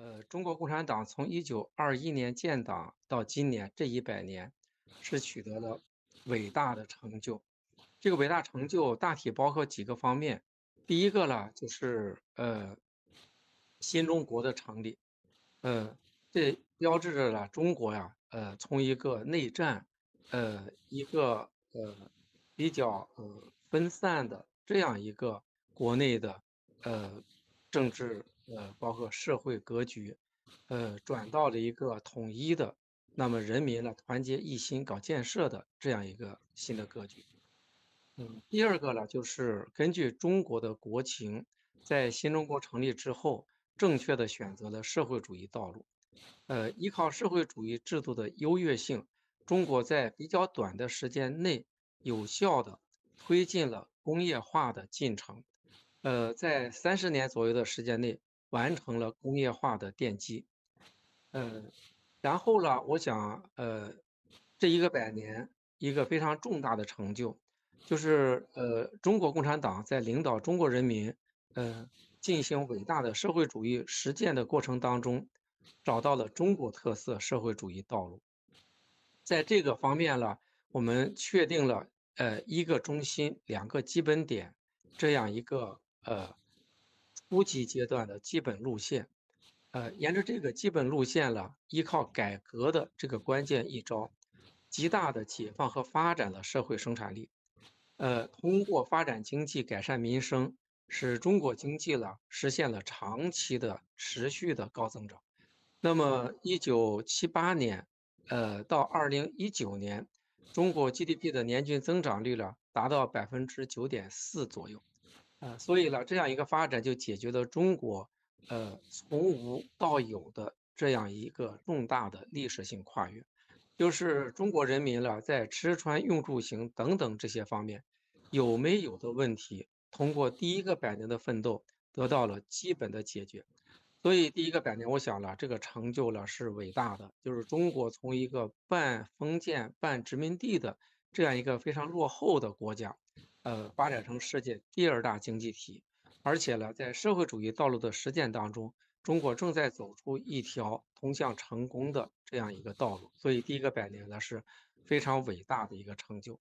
呃，中国共产党从一九二一年建党到今年这一百年，是取得了伟大的成就。这个伟大成就大体包括几个方面。第一个呢，就是呃，新中国的成立。呃，这标志着了中国呀，呃，从一个内战，呃，一个呃，比较呃分散的这样一个国内的呃政治。呃，包括社会格局，呃，转到了一个统一的，那么人民呢团结一心搞建设的这样一个新的格局。嗯，第二个呢，就是根据中国的国情，在新中国成立之后，正确的选择了社会主义道路。呃，依靠社会主义制度的优越性，中国在比较短的时间内有效的推进了工业化的进程。呃，在三十年左右的时间内。完成了工业化的奠基，呃，然后呢，我想，呃，这一个百年一个非常重大的成就，就是呃，中国共产党在领导中国人民，呃，进行伟大的社会主义实践的过程当中，找到了中国特色社会主义道路，在这个方面呢，我们确定了呃一个中心，两个基本点这样一个呃。初级阶段的基本路线，呃，沿着这个基本路线了，依靠改革的这个关键一招，极大的解放和发展了社会生产力，呃，通过发展经济改善民生，使中国经济呢实现了长期的持续的高增长。那么，一九七八年，呃，到二零一九年，中国 GDP 的年均增长率呢达到百分之九点四左右。呃，所以呢，这样一个发展就解决了中国，呃，从无到有的这样一个重大的历史性跨越，就是中国人民了在吃穿用住行等等这些方面有没有的问题，通过第一个百年的奋斗得到了基本的解决。所以第一个百年，我想了这个成就了是伟大的，就是中国从一个半封建半殖民地的这样一个非常落后的国家。呃，发展成世界第二大经济体，而且呢，在社会主义道路的实践当中，中国正在走出一条通向成功的这样一个道路。所以，第一个百年呢，是非常伟大的一个成就。